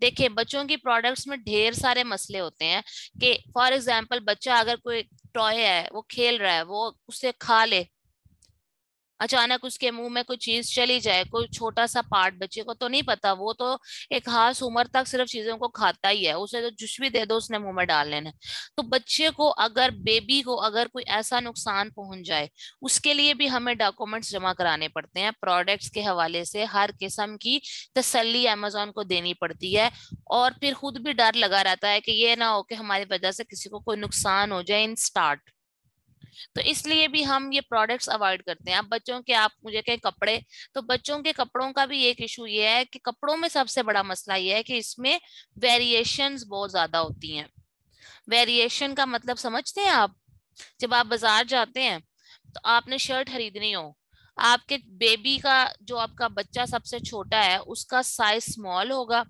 देखिए बच्चों की प्रोडक्ट्स में ढेर सारे मसले होते हैं कि फॉर एग्जाम्पल बच्चा अगर कोई टॉय है वो खेल रहा है वो उसे खा ले अचानक उसके मुंह में कोई चीज चली जाए कोई छोटा सा पार्ट बच्चे को तो नहीं पता वो तो एक खास उम्र तक सिर्फ चीजों को खाता ही है उसे तो जुश भी दे दो उसने मुंह में डाल लेना तो बच्चे को अगर बेबी को अगर कोई ऐसा नुकसान पहुंच जाए उसके लिए भी हमें डॉक्यूमेंट्स जमा कराने पड़ते हैं प्रोडक्ट्स के हवाले से हर किस्म की तसली अमेजोन को देनी पड़ती है और फिर खुद भी डर लगा रहता है कि ये ना हो कि हमारी वजह से किसी को कोई नुकसान हो जाए इन स्टार्ट तो इसलिए भी हम ये प्रोडक्ट्स अवॉइड करते हैं आप बच्चों के आप मुझे कहें कपड़े तो बच्चों के कपड़ों का भी एक इशू ये है कि कपड़ों में सबसे बड़ा मसला ये है कि इसमें वेरिएशन बहुत ज्यादा होती हैं वेरिएशन का मतलब समझते हैं आप जब आप बाजार जाते हैं तो आपने शर्ट खरीदनी हो आपके बेबी का जो आपका बच्चा सबसे छोटा है उसका साइज स्मॉल होगा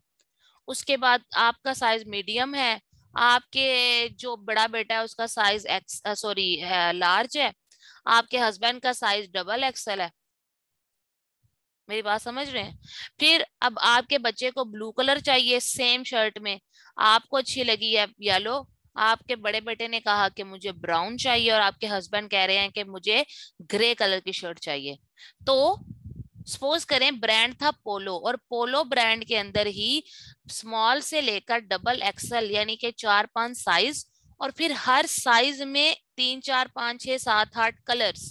उसके बाद आपका साइज मीडियम है आपके जो बड़ा बेटा है उसका साइज एक्स सॉरी लार्ज है आपके हस्बैंड का साइज डबल एक्सएल है मेरी बात समझ रहे हैं फिर अब आपके बच्चे को ब्लू कलर चाहिए सेम शर्ट में आपको अच्छी लगी है येलो आपके बड़े बेटे ने कहा कि मुझे ब्राउन चाहिए और आपके हस्बैंड कह रहे हैं कि मुझे ग्रे कलर की शर्ट चाहिए तो सपोज करें ब्रांड था पोलो और पोलो ब्रांड के अंदर ही स्मॉल से लेकर डबल एक्सएल यानी के चार पांच साइज और फिर हर साइज में तीन चार पांच छह सात आठ कलर्स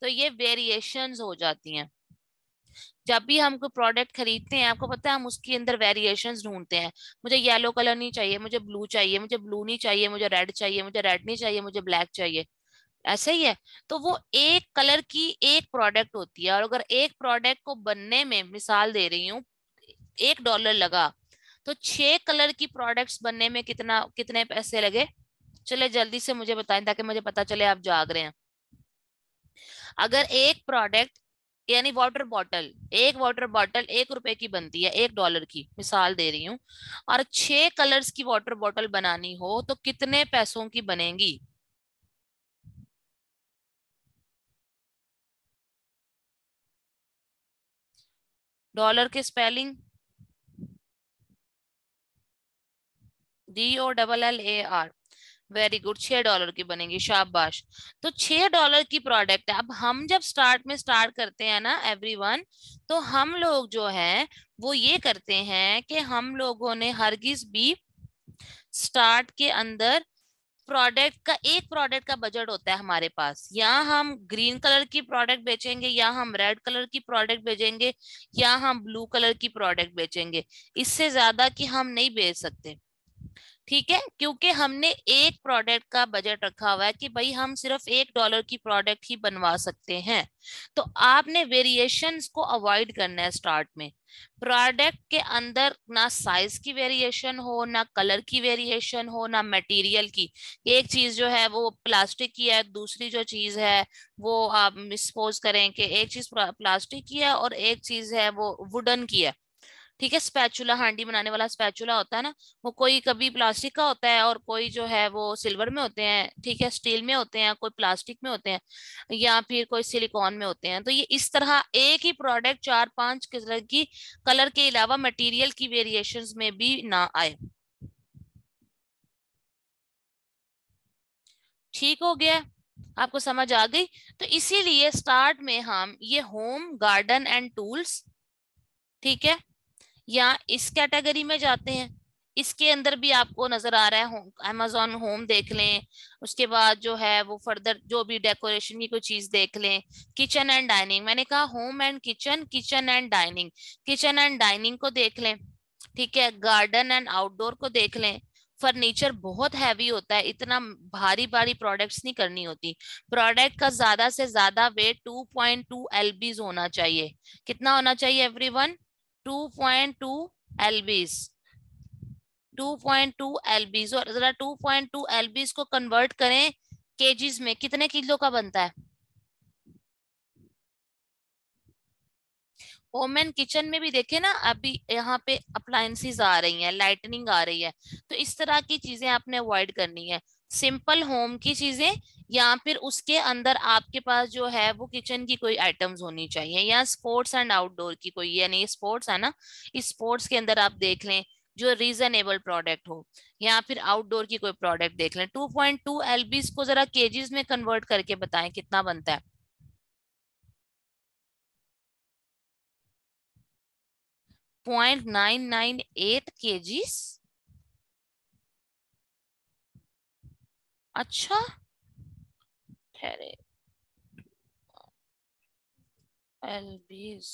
तो ये वेरिएशन हो जाती हैं जब भी हम कोई प्रोडक्ट खरीदते हैं आपको पता है हम उसके अंदर वेरिएशंस ढूंढते हैं मुझे येलो कलर नहीं चाहिए मुझे ब्लू चाहिए मुझे ब्लू नहीं चाहिए मुझे रेड चाहिए मुझे रेड नहीं चाहिए मुझे ब्लैक चाहिए ऐसे ही है तो वो एक कलर की एक प्रोडक्ट होती है और अगर एक प्रोडक्ट को बनने में मिसाल दे रही हूँ एक डॉलर लगा तो छह कलर की प्रोडक्ट्स बनने में कितना कितने पैसे लगे चले जल्दी से मुझे बताएं ताकि मुझे पता चले आप जाग रहे हैं अगर एक प्रोडक्ट यानी वाटर बॉटल एक वाटर बॉटल एक रुपए की बनती है एक डॉलर की मिसाल दे रही हूँ और छह कलर्स की वाटर बॉटल बनानी हो तो कितने पैसों की बनेगी डॉलर के spelling D O double L A R very good छह डॉलर की बनेगी शाबाश तो छह डॉलर की प्रोडक्ट है अब हम जब स्टार्ट में स्टार्ट करते हैं ना एवरीवन तो हम लोग जो है वो ये करते हैं कि हम लोगों ने हरगिज भी स्टार्ट के अंदर प्रोडक्ट का एक प्रोडक्ट का बजट होता है हमारे पास या हम ग्रीन कलर की प्रोडक्ट बेचेंगे या हम रेड कलर की प्रोडक्ट बेचेंगे या हम ब्लू कलर की प्रोडक्ट बेचेंगे इससे ज्यादा की हम नहीं बेच सकते ठीक है क्योंकि हमने एक प्रोडक्ट का बजट रखा हुआ है कि भाई हम सिर्फ एक डॉलर की प्रोडक्ट ही बनवा सकते हैं तो आपने वेरिएशंस को अवॉइड करना है स्टार्ट में प्रोडक्ट के अंदर ना साइज की वेरिएशन हो ना कलर की वेरिएशन हो ना मटेरियल की एक चीज जो है वो प्लास्टिक की है दूसरी जो चीज है वो आप मिसपोज करें कि एक चीज प्लास्टिक की है और एक चीज है वो वुडन की है ठीक है स्पैचुला हांडी बनाने वाला स्पैचुला होता है ना वो कोई कभी प्लास्टिक का होता है और कोई जो है वो सिल्वर में होते हैं ठीक है स्टील में होते हैं कोई प्लास्टिक में होते हैं या फिर कोई सिलिकॉन में होते हैं तो ये इस तरह एक ही प्रोडक्ट चार पांच कलर की कलर के अलावा मटीरियल की वेरिएशन में भी ना आए ठीक हो गया आपको समझ आ गई तो इसीलिए स्टार्ट में हम ये होम गार्डन एंड टूल्स ठीक है या इस कैटेगरी में जाते हैं इसके अंदर भी आपको नजर आ रहा है अमेजोन होम देख लें उसके बाद जो है वो फर्दर जो भी डेकोरेशन की कोई चीज देख लें किचन एंड डाइनिंग मैंने कहा home and kitchen kitchen and dining kitchen and dining को देख लें ठीक है गार्डन एंड आउटडोर को देख लें फर्नीचर बहुत हैवी होता है इतना भारी भारी प्रोडक्ट्स नहीं करनी होती प्रोडक्ट का ज्यादा से ज्यादा वेट 2.2 पॉइंट होना चाहिए कितना होना चाहिए एवरीवन 2.2 एलबीस 2.2 एलबीस और जरा 2.2 एलबीस को कन्वर्ट करें केजीज में कितने किलो का बनता है ओमेन किचन में भी देखे ना अभी यहाँ पे अप्लायंसेज आ रही हैं लाइटनिंग आ रही है तो इस तरह की चीजें आपने अवॉइड करनी है सिंपल होम की चीजें या फिर उसके अंदर आपके पास जो है वो किचन की कोई आइटम्स होनी चाहिए या स्पोर्ट्स एंड आउटडोर की कोई यानी स्पोर्ट्स है ना इस स्पोर्ट्स के अंदर आप देख लें जो रीजनेबल प्रोडक्ट हो या फिर आउटडोर की कोई प्रोडक्ट देख लें 2.2 पॉइंट टू एलबीज को जरा केजीज में कन्वर्ट करके बताएं कितना बनता है पॉइंट नाइन नाइन एट अच्छा ठहरे एल बीस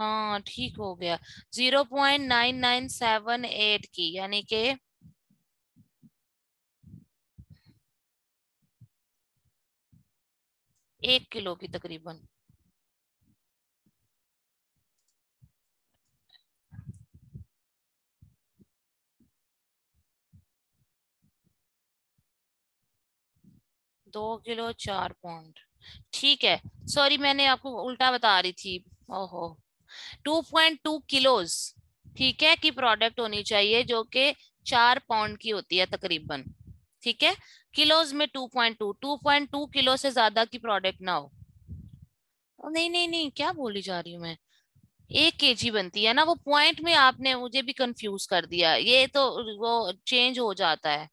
हाँ ठीक हो गया zero point nine nine seven eight की यानी के एक किलो की तकरीबन दो किलो चार पाउंड ठीक है सॉरी मैंने आपको उल्टा बता रही थी ओहो टू पॉइंट टू किलोज ठीक है कि प्रोडक्ट होनी चाहिए जो कि चार पाउंड की होती है तकरीबन ठीक है किलोज में two point two two point two kilo से ज्यादा की प्रोडक्ट ना हो नहीं नहीं नहीं क्या बोली जा रही हूँ मैं एक के जी बनती है ना वो पॉइंट में आपने मुझे भी कंफ्यूज कर दिया ये तो वो चेंज हो जाता है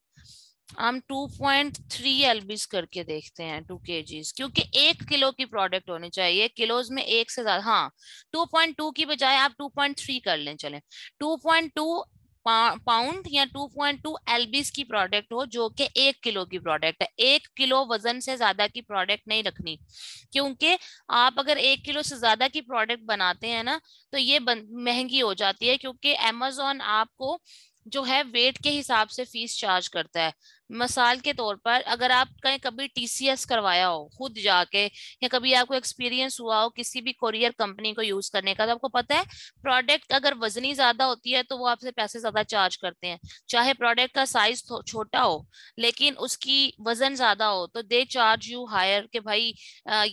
हम 2.3 एलबीस करके देखते हैं टू के क्योंकि एक किलो की प्रोडक्ट होनी चाहिए किलोज में एक से ज्यादा हाँ 2.2 की बजाय आप 2.3 कर लें चलें 2.2 पाउंड या 2.2 एलबीस की प्रोडक्ट हो जो कि एक किलो की प्रोडक्ट है एक किलो वजन से ज्यादा की प्रोडक्ट नहीं रखनी क्योंकि आप अगर एक किलो से ज्यादा की प्रोडक्ट बनाते हैं ना तो ये महंगी हो जाती है क्योंकि एमेजोन आपको जो है वेट के हिसाब से फीस चार्ज करता है मिसाल के तौर पर अगर आप कहीं कभी टीसीएस करवाया हो खुद जाके या कभी आपको एक्सपीरियंस हुआ हो किसी भी कोरियर कंपनी को यूज करने का तो आपको पता है प्रोडक्ट अगर वजनी ज्यादा होती है तो वो आपसे पैसे ज्यादा चार्ज करते हैं चाहे प्रोडक्ट का साइज छोटा हो लेकिन उसकी वजन ज्यादा हो तो दे चार्ज यू हायर के भाई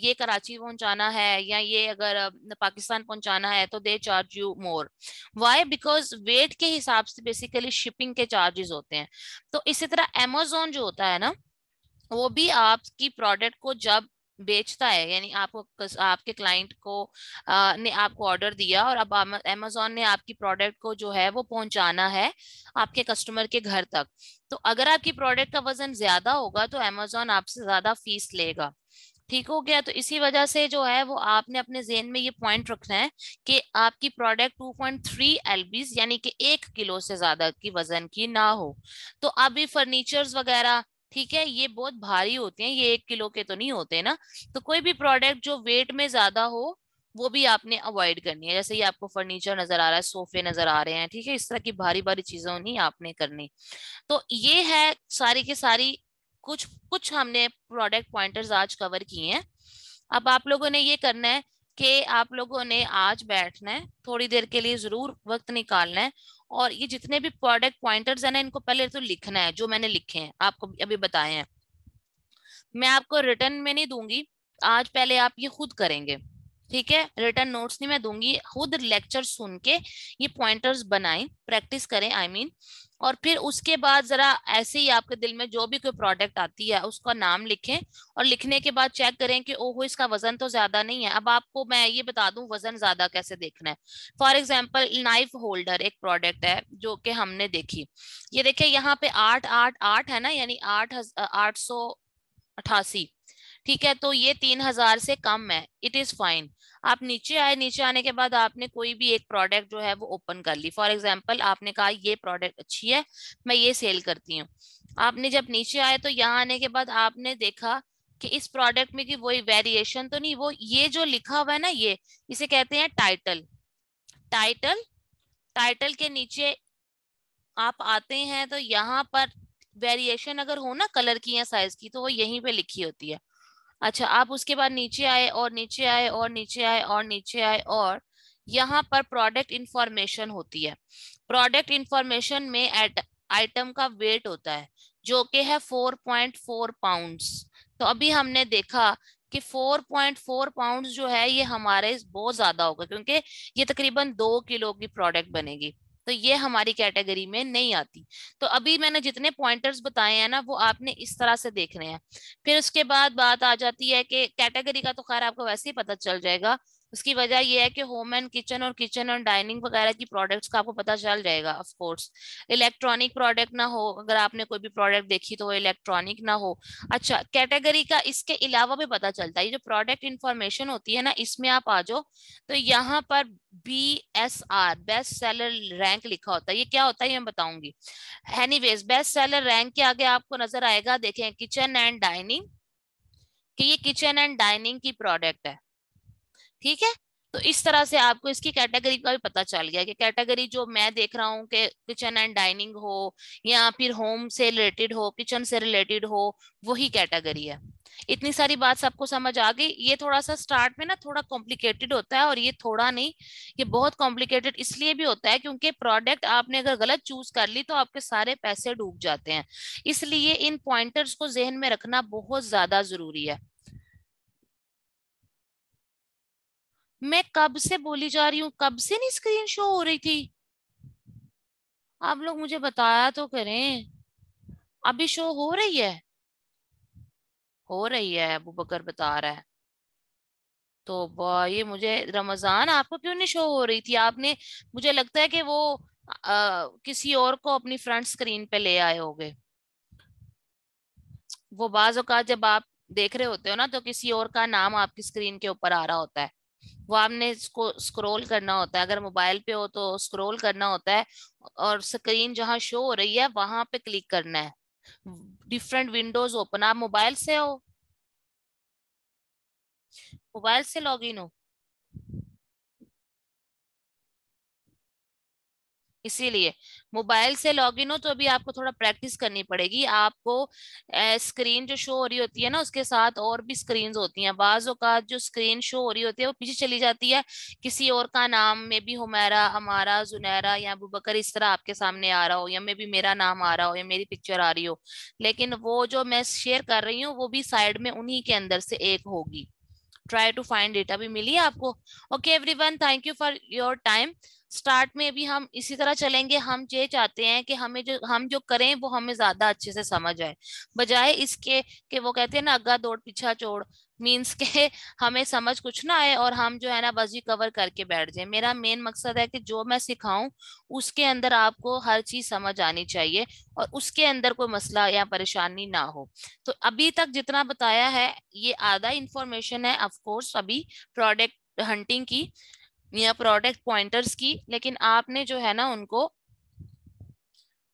ये कराची पहुंचाना है या ये अगर पाकिस्तान पहुंचाना है तो they charge you more why because weight के हिसाब से बेसिकली शिपिंग के चार्जेस होते हैं तो इसी तरह एमोज अमेजोन जो होता है ना वो भी आपकी प्रोडक्ट को जब बेचता है यानी आपको आपके क्लाइंट को आ, ने आपको ऑर्डर दिया और अब अमेजोन ने आपकी प्रोडक्ट को जो है वो पहुंचाना है आपके कस्टमर के घर तक तो अगर आपकी प्रोडक्ट का वजन ज्यादा होगा तो अमेजोन आपसे ज्यादा फीस लेगा ठीक हो गया तो इसी वजह से जो है वो आपने अपने जेन में ये पॉइंट रखना है कि आपकी प्रोडक्ट 2.3 पॉइंट यानी कि एक किलो से ज्यादा की वजन की ना हो तो अभी फर्नीचर्स वगैरह ठीक है ये बहुत भारी होते हैं ये एक किलो के तो नहीं होते ना तो कोई भी प्रोडक्ट जो वेट में ज्यादा हो वो भी आपने अवॉइड करनी है जैसे ये आपको फर्नीचर नजर आ रहा है सोफे नजर आ रहे हैं ठीक है इस तरह की भारी भारी चीजों नहीं आपने करनी तो ये है सारी के सारी कुछ कुछ हमने प्रोडक्ट पॉइंटर्स आज कवर किए हैं अब आप लोगों ने ये करना है कि आप लोगों ने आज बैठना है थोड़ी देर के लिए जरूर वक्त निकालना है और ये जितने भी प्रोडक्ट पॉइंटर्स है ना इनको पहले तो लिखना है जो मैंने लिखे हैं आपको अभी बताए हैं मैं आपको रिटर्न में नहीं दूंगी आज पहले आप ये खुद करेंगे ठीक है रिटर्न नोट्स नहीं मैं दूंगी खुद लेक्चर सुन के ये पॉइंटर्स बनाएं प्रैक्टिस करें आई I मीन mean, और फिर उसके बाद जरा ऐसे ही आपके दिल में जो भी कोई प्रोडक्ट आती है उसका नाम लिखें और लिखने के बाद चेक करें कि ओहो इसका वजन तो ज्यादा नहीं है अब आपको मैं ये बता दूं वजन ज्यादा कैसे देखना है फॉर एग्जाम्पल नाइफ होल्डर एक प्रोडक्ट है जो कि हमने देखी ये देखिये यहाँ पे आठ आठ आठ है ना यानी आठ आठ सौ अठासी ठीक है तो ये तीन हजार से कम है इट इज फाइन आप नीचे आए नीचे आने के बाद आपने कोई भी एक प्रोडक्ट जो है वो ओपन कर ली फॉर एग्जाम्पल आपने कहा ये प्रोडक्ट अच्छी है मैं ये सेल करती हूँ आपने जब नीचे आए तो यहाँ आने के बाद आपने देखा कि इस प्रोडक्ट में की वही वेरिएशन तो नहीं वो ये जो लिखा हुआ है ना ये इसे कहते हैं टाइटल टाइटल टाइटल के नीचे आप आते हैं तो यहाँ पर वेरिएशन अगर हो ना कलर की या साइज की तो वो यहीं पे लिखी होती है अच्छा आप उसके बाद नीचे आए और नीचे आए और नीचे आए और नीचे आए और यहाँ पर प्रोडक्ट इंफॉर्मेशन होती है प्रोडक्ट इंफॉर्मेशन में आइटम का वेट होता है जो कि है 4.4 पाउंड्स तो अभी हमने देखा कि 4.4 पाउंड्स जो है ये हमारे बहुत ज्यादा होगा क्योंकि ये तकरीबन दो किलो की प्रोडक्ट बनेगी तो ये हमारी कैटेगरी में नहीं आती तो अभी मैंने जितने पॉइंटर्स बताए हैं ना वो आपने इस तरह से देखने हैं फिर उसके बाद बात आ जाती है कि कैटेगरी का तो खैर आपको वैसे ही पता चल जाएगा उसकी वजह यह है कि होम एंड किचन और किचन और डाइनिंग वगैरह की प्रोडक्ट्स का आपको पता चल जाएगा ऑफ कोर्स इलेक्ट्रॉनिक प्रोडक्ट ना हो अगर आपने कोई भी प्रोडक्ट देखी तो वो इलेक्ट्रॉनिक ना हो अच्छा कैटेगरी का इसके अलावा भी पता चलता है ये जो प्रोडक्ट इन्फॉर्मेशन होती है ना इसमें आप आ जाओ तो यहाँ पर B S R best seller rank लिखा होता है ये क्या होता है ये मैं बताऊंगी एनी बेस्ट सेलर रैंक के आगे आपको नजर आएगा देखें किचन एंड डाइनिंग कि ये किचन एंड डाइनिंग की प्रोडक्ट है ठीक है तो इस तरह से आपको इसकी कैटेगरी का भी पता चल गया कि कैटेगरी जो मैं देख रहा हूँ कि किचन एंड डाइनिंग हो या फिर होम से रिलेटेड हो किचन से रिलेटेड हो वही कैटेगरी है इतनी सारी बात सबको समझ आ गई ये थोड़ा सा स्टार्ट में ना थोड़ा कॉम्प्लिकेटेड होता है और ये थोड़ा नहीं ये बहुत कॉम्प्लिकेटेड इसलिए भी होता है क्योंकि प्रोडक्ट आपने अगर गलत चूज कर ली तो आपके सारे पैसे डूब जाते हैं इसलिए इन पॉइंटर्स को जहन में रखना बहुत ज्यादा जरूरी है मैं कब से बोली जा रही हूँ कब से नहीं स्क्रीन शो हो रही थी आप लोग मुझे बताया तो करें अभी शो हो रही है हो रही है अबू बकर बता रहा है तो ये मुझे रमजान आपको क्यों नहीं शो हो रही थी आपने मुझे लगता है कि वो आ, किसी और को अपनी फ्रंट स्क्रीन पे ले आए होंगे वो बाज जब आप देख रहे होते हो ना तो किसी और का नाम आपकी स्क्रीन के ऊपर आ रहा होता है वो आपने इसको स्क्रॉल करना होता है अगर मोबाइल पे हो तो स्क्रॉल करना होता है और स्क्रीन जहाँ शो हो रही है वहां पे क्लिक करना है डिफरेंट विंडोज ओपन आप मोबाइल से हो मोबाइल से लॉगिन हो इसीलिए मोबाइल से लॉगिन हो तो अभी आपको थोड़ा प्रैक्टिस करनी पड़ेगी आपको स्क्रीन जो शो हो रही होती है ना उसके साथ और भी स्क्रीन होती हैं बाज अवत जो स्क्रीन शो हो रही होती है वो पीछे चली जाती है किसी और का नाम मे भी हमारा हमारा जुनैरा या अबू बकर इस तरह आपके सामने आ रहा हो या मे भी मेरा नाम आ रहा हो या मेरी पिक्चर आ रही हो लेकिन वो जो मैं शेयर कर रही हूँ वो भी साइड में उन्हीं के अंदर से एक होगी ट्राई टू फाइंड डेटा अभी मिली आपको okay everyone thank you for your time start में भी हम इसी तरह चलेंगे हम ये चाहते हैं कि हमें जो हम जो करें वो हमें ज्यादा अच्छे से समझ आए बजाय इसके कि वो कहते हैं ना अग्गा दौड़ पीछा छोड़ मीन्स के [LAUGHS] हमें समझ कुछ ना आए और हम जो है ना बस ये कवर करके बैठ जाए मेरा मेन मकसद है कि जो मैं सिखाऊं उसके अंदर आपको हर चीज समझ आनी चाहिए और उसके अंदर कोई मसला या परेशानी ना हो तो अभी तक जितना बताया है ये आधा इंफॉर्मेशन है ऑफकोर्स अभी प्रोडक्ट हंटिंग की या प्रोडक्ट पॉइंटर्स की लेकिन आपने जो है ना उनको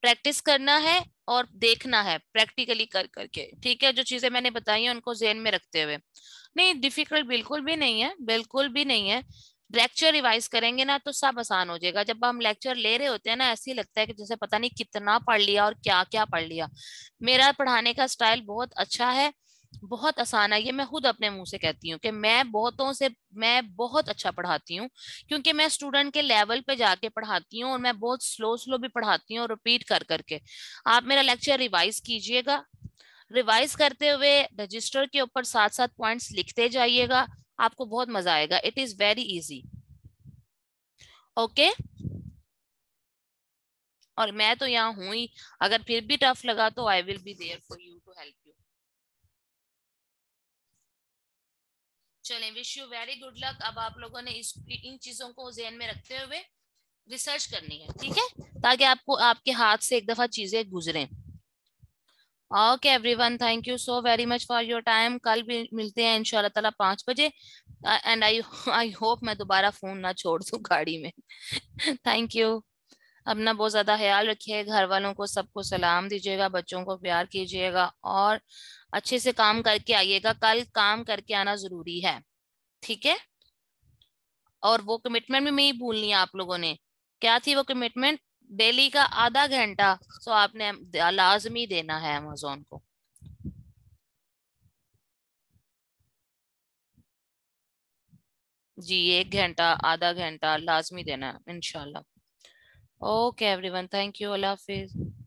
प्रैक्टिस करना है और देखना है प्रैक्टिकली कर करके ठीक है जो चीजें मैंने बताई हैं उनको जेन में रखते हुए नहीं डिफिकल्ट बिल्कुल भी नहीं है बिल्कुल भी नहीं है लेक्चर रिवाइज करेंगे ना तो सब आसान हो जाएगा जब हम लेक्चर ले रहे होते हैं ना ऐसे ही लगता है कि जैसे पता नहीं कितना पढ़ लिया और क्या क्या पढ़ लिया मेरा पढ़ाने का स्टाइल बहुत अच्छा है बहुत आसान है ये मैं खुद अपने मुंह से कहती हूँ कि मैं बहुतों से मैं बहुत अच्छा पढ़ाती हूँ क्योंकि मैं स्टूडेंट के लेवल पे जाके पढ़ाती हूँ और मैं बहुत स्लो स्लो भी पढ़ाती हूँ रिपीट कर करके आप मेरा लेक्चर रिवाइज कीजिएगा रिवाइज करते हुए रजिस्टर के ऊपर साथ साथ पॉइंट्स लिखते जाइएगा आपको बहुत मजा आएगा it is very easy okay और मैं तो यहाँ हूं ही अगर फिर भी टफ लगा तो I will be there for you to help चले wish you very good luck अब आप लोगों ने इस इन चीजों को जहन में रखते हुए रिसर्च करनी है ठीक है ताकि आपको आपके हाथ से एक दफा चीजें गुजरे okay everyone thank you so very much for your time कल भी मिलते हैं इनशाला तला पांच बजे एंड आई आई होप मैं दोबारा फोन ना छोड़ दू गाड़ी में थैंक [LAUGHS] यू अपना बहुत ज़्यादा ख्याल रखिए घर वालों को सबको सलाम दीजिएगा बच्चों को प्यार कीजिएगा और अच्छे से काम करके आइएगा कल काम करके आना जरूरी है ठीक है और वो कमिटमेंट भी मैं ही भूल लिया आप लोगों ने क्या थी वो कमिटमेंट डेली का आधा घंटा सो तो आपने लाजमी देना है अमेजोन को जी एक घंटा आधा घंटा लाजमी देना इनशाला ओके एवरीवन थैंक यू अल्लाह हाफिज़